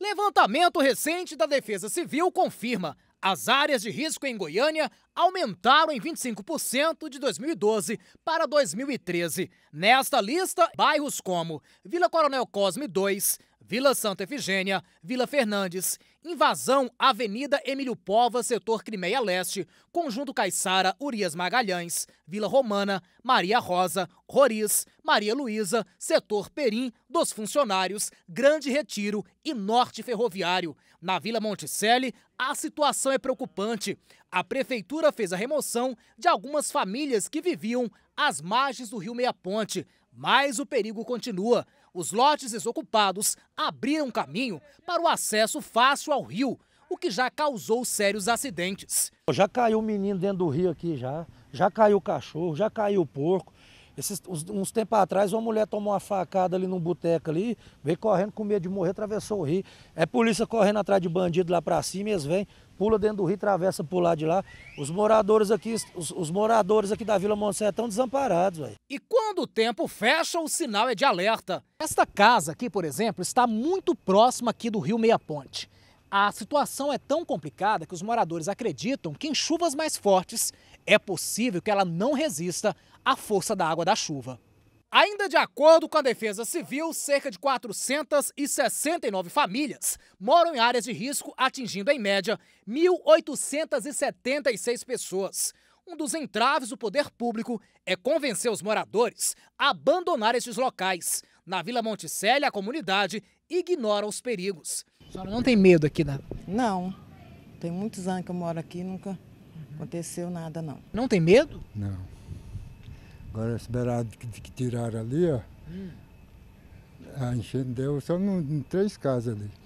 Levantamento recente da Defesa Civil confirma as áreas de risco em Goiânia aumentaram em 25% de 2012 para 2013. Nesta lista, bairros como Vila Coronel Cosme 2, Vila Santa Efigênia, Vila Fernandes, invasão Avenida Emílio Pova, setor Crimeia Leste, Conjunto Caiçara, Urias Magalhães, Vila Romana, Maria Rosa, Roriz, Maria Luísa, setor Perim, dos funcionários, Grande Retiro e Norte Ferroviário. Na Vila Monticelli, a situação é preocupante. A prefeitura fez a remoção de algumas famílias que viviam às margens do Rio Meia Ponte, mas o perigo continua. Os lotes desocupados abriram caminho para o acesso fácil ao rio, o que já causou sérios acidentes. Já caiu o menino dentro do rio aqui já, já caiu o cachorro, já caiu o porco, esses, uns, tempos atrás, uma mulher tomou uma facada ali num boteco ali, veio correndo com medo de morrer, atravessou o rio. É polícia correndo atrás de bandido lá para cima, eles vêm, pula dentro do rio, atravessa por lá de lá. Os moradores aqui, os, os moradores aqui da Vila Monserrat estão desamparados, E quando o tempo fecha, o sinal é de alerta. Esta casa aqui, por exemplo, está muito próxima aqui do Rio Meia Ponte. A situação é tão complicada que os moradores acreditam que em chuvas mais fortes é possível que ela não resista à força da água da chuva. Ainda de acordo com a Defesa Civil, cerca de 469 famílias moram em áreas de risco, atingindo em média 1.876 pessoas. Um dos entraves do poder público é convencer os moradores a abandonar estes locais. Na Vila Monticelli, a comunidade ignora os perigos. A senhora não tem medo aqui, né? Não. Tem muitos anos que eu moro aqui nunca uhum. aconteceu nada, não. Não tem medo? Não. Agora, esse beirado que, que tiraram ali, ó, hum. a enchente deu só em três casas ali.